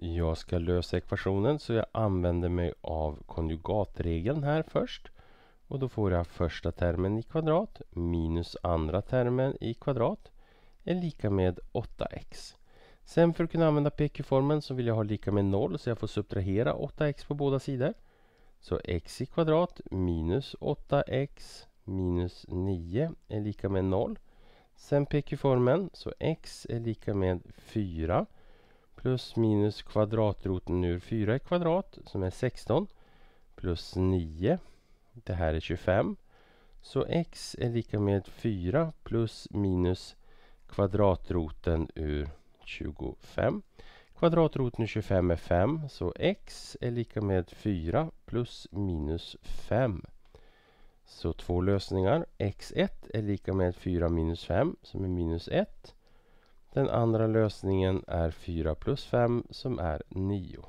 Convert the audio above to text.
Jag ska lösa ekvationen så jag använder mig av konjugatregeln här först. Och då får jag första termen i kvadrat minus andra termen i kvadrat är lika med 8x. Sen för att kunna använda pq formen så vill jag ha lika med 0 så jag får subtrahera 8x på båda sidor. Så x i kvadrat minus 8x minus 9 är lika med 0. Sen pq formen så x är lika med 4 plus minus kvadratroten ur 4 i kvadrat som är 16 plus 9 det här är 25 så x är lika med 4 plus minus kvadratroten ur 25 kvadratroten ur 25 är 5 så x är lika med 4 plus minus 5 så två lösningar x1 är lika med 4 minus 5 som är minus 1 den andra lösningen är 4 plus 5 som är 9.